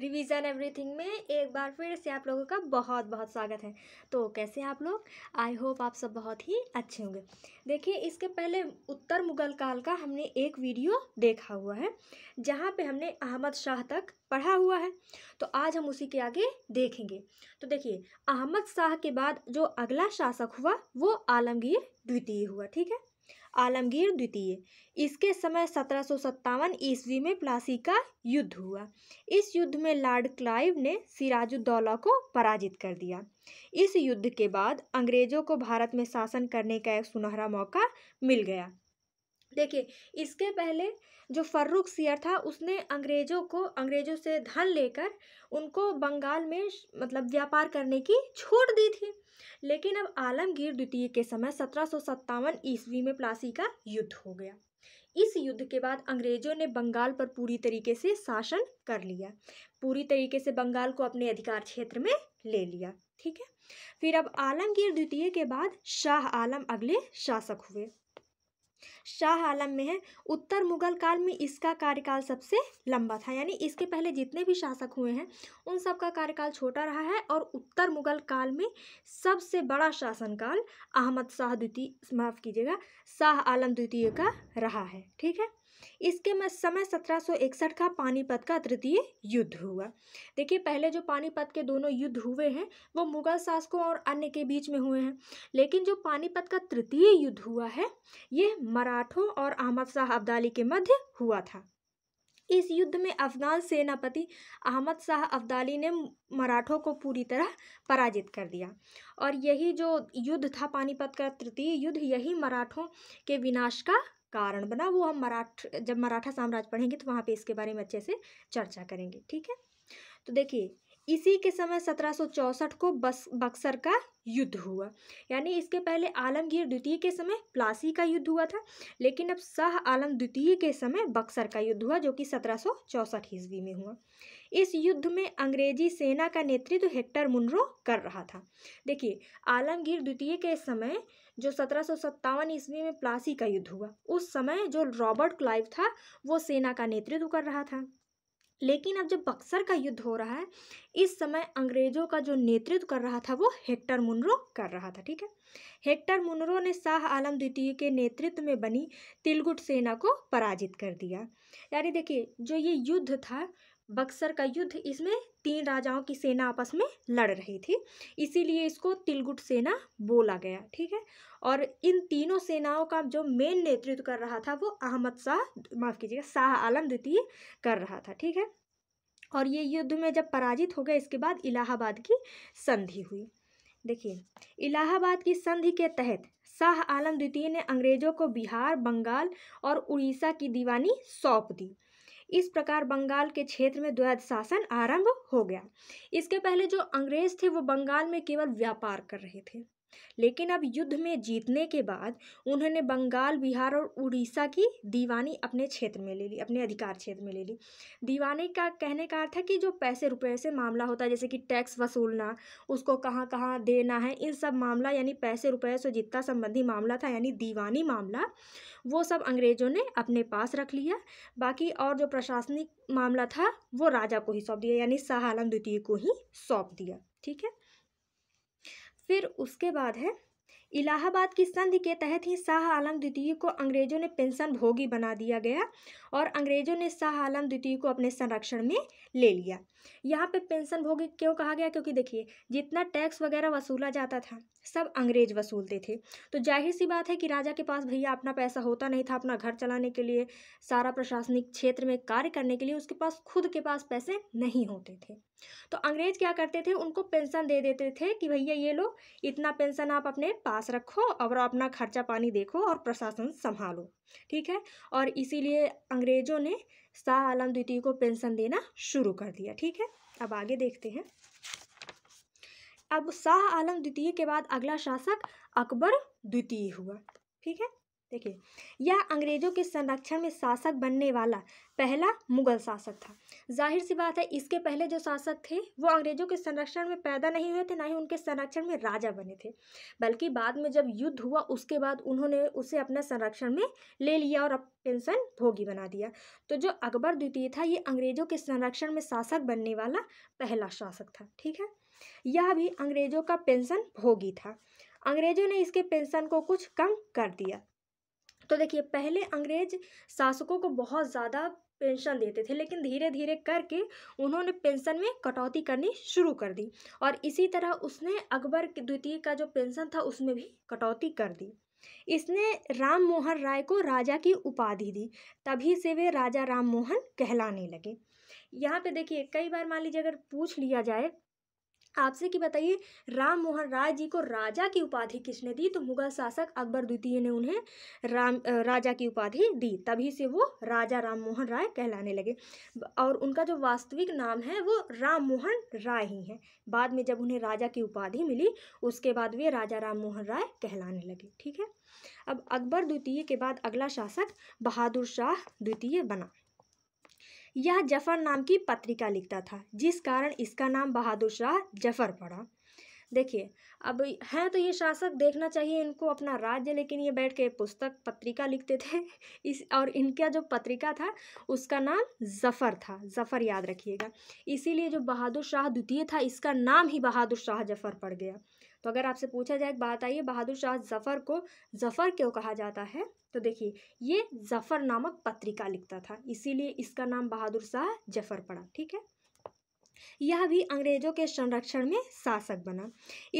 revision everything में एक बार फिर से आप लोगों का बहुत बहुत स्वागत है तो कैसे आप लोग आई होप आप सब बहुत ही अच्छे होंगे देखिए इसके पहले उत्तर मुगल काल का हमने एक वीडियो देखा हुआ है जहाँ पे हमने अहमद शाह तक पढ़ा हुआ है तो आज हम उसी के आगे देखेंगे तो देखिए अहमद शाह के बाद जो अगला शासक हुआ वो आलमगीर द्वितीय हुआ ठीक है आलमगीर द्वितीय इसके समय सत्रह सौ सत्तावन ईस्वी में प्लासी का युद्ध हुआ इस युद्ध में लॉर्ड क्लाइव ने सिराजुद्दौला को पराजित कर दिया इस युद्ध के बाद अंग्रेज़ों को भारत में शासन करने का एक सुनहरा मौका मिल गया देखिए इसके पहले जो फ़र्रुख सियर था उसने अंग्रेज़ों को अंग्रेज़ों से धन लेकर उनको बंगाल में मतलब व्यापार करने की छूट दी थी लेकिन अब आलमगीर द्वितीय के समय सत्रह ईस्वी में प्लासी का युद्ध हो गया इस युद्ध के बाद अंग्रेजों ने बंगाल पर पूरी तरीके से शासन कर लिया पूरी तरीके से बंगाल को अपने अधिकार क्षेत्र में ले लिया ठीक है फिर अब आलमगीर द्वितीय के बाद शाह आलम अगले शासक हुए शाह आलम में है उत्तर मुगल काल में इसका कार्यकाल सबसे लंबा था यानी इसके पहले जितने भी शासक हुए हैं उन सब का कार्यकाल छोटा रहा है और उत्तर मुगल काल में सबसे बड़ा शासनकाल अहमद शाह द्वितीय माफ़ कीजिएगा शाह आलम द्वितीय का रहा है ठीक है इसके समय सत्रह का पानीपत का तृतीय युद्ध हुआ देखिए पहले जो पानीपत के दोनों युद्ध हुए हैं वो मुगल शासकों और अन्य के बीच में हुए हैं लेकिन जो पानीपत का तृतीय युद्ध हुआ है ये मराठों और अहमद शाह अब्दाली के मध्य हुआ था इस युद्ध में अफगान सेनापति अहमद शाह अब्दाली ने मराठों को पूरी तरह पराजित कर दिया और यही जो युद्ध था पानीपत का तृतीय युद्ध यही मराठों के विनाश का कारण बना वो हम मराठ जब मराठा साम्राज्य पढ़ेंगे तो वहाँ पे इसके बारे में अच्छे से चर्चा करेंगे ठीक है तो देखिए इसी के समय 1764 को बस बक्सर का युद्ध हुआ यानी इसके पहले आलमगीर द्वितीय के समय प्लासी का युद्ध हुआ था लेकिन अब शाह आलम द्वितीय के समय बक्सर का युद्ध हुआ जो कि सत्रह सौ चौसठ ईस्वी में हुआ इस युद्ध में अंग्रेजी सेना का नेतृत्व हेक्टर मुनरो कर रहा था देखिए आलमगीर द्वितीय के समय जो सत्रह ईस्वी में प्लासी का युद्ध हुआ उस समय जो रॉबर्ट क्लाइव था वो सेना का नेतृत्व कर रहा था लेकिन अब जब बक्सर का युद्ध हो रहा है इस समय अंग्रेजों का जो नेतृत्व कर रहा था वो हेक्टर मुनरो कर रहा था ठीक है हेक्टर मुनरो ने शाह आलम द्वितीय के नेतृत्व में बनी तिलगुट सेना को पराजित कर दिया यानी देखिए जो ये युद्ध था बक्सर का युद्ध इसमें तीन राजाओं की सेना आपस में लड़ रही थी इसीलिए इसको तिलगुट सेना बोला गया ठीक है और इन तीनों सेनाओं का जो मेन नेतृत्व कर रहा था वो अहमद शाह माफ़ कीजिएगा शाह आलम द्वितीय कर रहा था ठीक है और ये युद्ध में जब पराजित हो गए इसके बाद इलाहाबाद की संधि हुई देखिए इलाहाबाद की संधि के तहत शाह आलम द्वितीय ने अंग्रेज़ों को बिहार बंगाल और उड़ीसा की दीवानी सौंप दी इस प्रकार बंगाल के क्षेत्र में द्वैध शासन आरंभ हो गया इसके पहले जो अंग्रेज थे वो बंगाल में केवल व्यापार कर रहे थे लेकिन अब युद्ध में जीतने के बाद उन्होंने बंगाल बिहार और उड़ीसा की दीवानी अपने क्षेत्र में ले ली अपने अधिकार क्षेत्र में ले ली दीवानी का कहने का अर्थ है कि जो पैसे रुपये से मामला होता है जैसे कि टैक्स वसूलना उसको कहाँ कहाँ देना है इन सब मामला यानी पैसे रुपये से जितना संबंधी मामला था यानी दीवानी मामला वो सब अंग्रेज़ों ने अपने पास रख लिया बाकी और जो प्रशासनिक मामला था वो राजा को ही सौंप दिया यानी शाह आलम द्वितीय को ही सौंप दिया ठीक है फिर उसके बाद है इलाहाबाद की संधि के तहत ही शाह आलम द्वितीय को अंग्रेजों ने पेंशन भोगी बना दिया गया और अंग्रेजों ने शाह आलम द्वितीय को अपने संरक्षण में ले लिया यहाँ पे पेंशन भोगी क्यों कहा गया क्योंकि देखिए जितना टैक्स वगैरह वसूला जाता था सब अंग्रेज वसूलते थे तो जाहिर सी बात है कि राजा के पास भैया अपना पैसा होता नहीं था अपना घर चलाने के लिए सारा प्रशासनिक क्षेत्र में कार्य करने के लिए उसके पास खुद के पास पैसे नहीं होते थे तो अंग्रेज क्या करते थे उनको पेंशन दे देते थे कि भैया ये लो इतना पेंशन आप अपने पास रखो और अपना खर्चा पानी देखो और प्रशासन संभालो ठीक है और इसीलिए अंग्रेजों ने शाह आलम द्वितीय को पेंशन देना शुरू कर दिया ठीक है अब आगे देखते हैं अब शाह आलम द्वितीय के बाद अगला शासक अकबर द्वितीय हुआ ठीक है देखिए यह अंग्रेज़ों के संरक्षण में शासक बनने वाला पहला मुगल शासक था जाहिर सी बात है इसके पहले जो शासक थे वो अंग्रेज़ों के संरक्षण में पैदा नहीं हुए थे ना ही उनके संरक्षण में राजा बने थे बल्कि बाद में जब युद्ध हुआ उसके बाद उन्होंने उसे अपने संरक्षण में ले लिया और अब पेंशन भोगी बना दिया तो जो अकबर द्वितीय था ये अंग्रेज़ों के संरक्षण में शासक बनने वाला पहला शासक था ठीक है यह भी अंग्रेज़ों का पेंशन भोगी था अंग्रेज़ों ने इसके पेंशन को कुछ कम कर दिया तो देखिए पहले अंग्रेज शासकों को बहुत ज़्यादा पेंशन देते थे लेकिन धीरे धीरे करके उन्होंने पेंशन में कटौती करनी शुरू कर दी और इसी तरह उसने अकबर द्वितीय का जो पेंशन था उसमें भी कटौती कर दी इसने राम मोहन राय को राजा की उपाधि दी तभी से वे राजा राम मोहन कहलाने लगे यहाँ पे देखिए कई बार मान लीजिए अगर पूछ लिया जाए आपसे कि बताइए राम मोहन राय जी को राजा की उपाधि किसने दी तो मुगल शासक अकबर द्वितीय ने उन्हें राम राजा की उपाधि दी तभी से वो राजा राम मोहन राय कहलाने लगे और उनका जो वास्तविक नाम है वो राम मोहन राय ही है बाद में जब उन्हें राजा की उपाधि मिली उसके बाद वे राजा राम मोहन राय कहलाने लगे ठीक है अब अकबर द्वितीय के बाद अगला शासक बहादुर शाह द्वितीय बना यह जफ़र नाम की पत्रिका लिखता था जिस कारण इसका नाम बहादुर शाह जफ़र पड़ा देखिए अब हैं तो ये शासक देखना चाहिए इनको अपना राज्य लेकिन ये बैठ के पुस्तक पत्रिका लिखते थे इस और इनका जो पत्रिका था उसका नाम जफ़र था जफ़र याद रखिएगा इसीलिए जो बहादुर शाह द्वितीय था इसका नाम ही बहादुर शाह जफ़र पड़ गया तो अगर आपसे पूछा जाए बात आइए बहादुर शाह जफ़र को जफ़र क्यों कहा जाता है तो देखिए ये जफ़र नामक पत्रिका लिखता था इसीलिए इसका नाम बहादुर शाह जफ़र पड़ा ठीक है यह भी अंग्रेजों के संरक्षण में शासक बना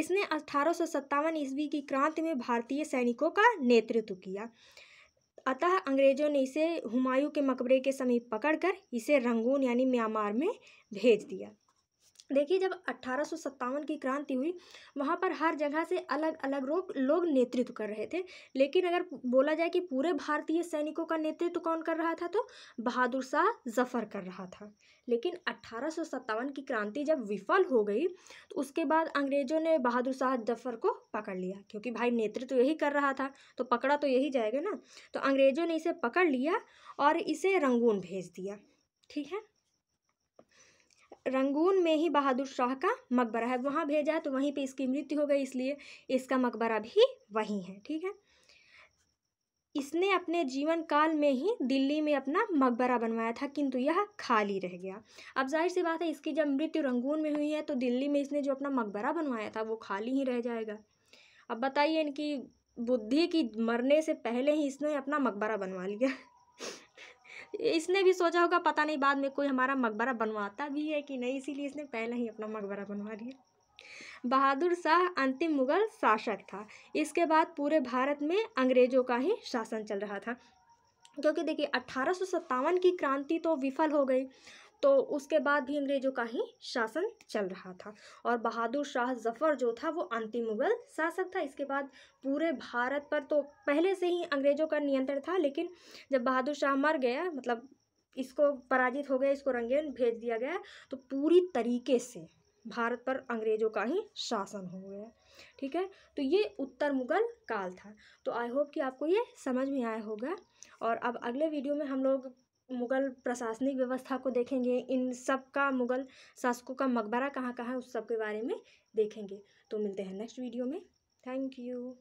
इसने अठारह ईस्वी की क्रांति में भारतीय सैनिकों का नेतृत्व किया अतः अंग्रेजों ने इसे हुमायूं के मकबरे के समीप पकड़कर इसे रंगून यानी म्यांमार में भेज दिया देखिए जब अट्ठारह की क्रांति हुई वहाँ पर हर जगह से अलग अलग रोग लोग नेतृत्व कर रहे थे लेकिन अगर बोला जाए कि पूरे भारतीय सैनिकों का नेतृत्व कौन कर रहा था तो बहादुर शाह जफर कर रहा था लेकिन अट्ठारह की क्रांति जब विफल हो गई तो उसके बाद अंग्रेजों ने बहादुर शाह जफर को पकड़ लिया क्योंकि भाई नेतृत्व तो यही कर रहा था तो पकड़ा तो यही जाएगा ना तो अंग्रेजों ने इसे पकड़ लिया और इसे रंगून भेज दिया ठीक है रंगून में ही बहादुर शाह का मकबरा है वहाँ भेजा है तो वहीं पे इसकी मृत्यु हो गई इसलिए इसका मकबरा भी वहीं है ठीक है इसने अपने जीवन काल में ही दिल्ली में अपना मकबरा बनवाया था किंतु यह खाली रह गया अब जाहिर सी बात है इसकी जब मृत्यु रंगून में हुई है तो दिल्ली में इसने जो अपना मकबरा बनवाया था वो खाली ही रह जाएगा अब बताइए इनकी बुद्धि की मरने से पहले ही इसने अपना मकबरा बनवा लिया इसने भी सोचा होगा पता नहीं बाद में कोई हमारा मकबरा बनवाता भी है कि नहीं इसीलिए इसने पहले ही अपना मकबरा बनवा लिया बहादुर शाह अंतिम मुगल शासक था इसके बाद पूरे भारत में अंग्रेजों का ही शासन चल रहा था क्योंकि देखिए अट्ठारह की क्रांति तो विफल हो गई तो उसके बाद भी अंग्रेज़ों का ही शासन चल रहा था और बहादुर शाह जफ़र जो था वो अंतिम मुग़ल शासक था इसके बाद पूरे भारत पर तो पहले से ही अंग्रेज़ों का नियंत्रण था लेकिन जब बहादुर शाह मर गया मतलब इसको पराजित हो गया इसको रंगेन भेज दिया गया तो पूरी तरीके से भारत पर अंग्रेज़ों का ही शासन हो गया ठीक है तो ये उत्तर मुगल काल था तो आई होप कि आपको ये समझ में आया होगा और अब अगले वीडियो में हम लोग मुग़ल प्रशासनिक व्यवस्था को देखेंगे इन सब का मुग़ल शासकों का मक़बरा कहाँ कहाँ है उस सब के बारे में देखेंगे तो मिलते हैं नेक्स्ट वीडियो में थैंक यू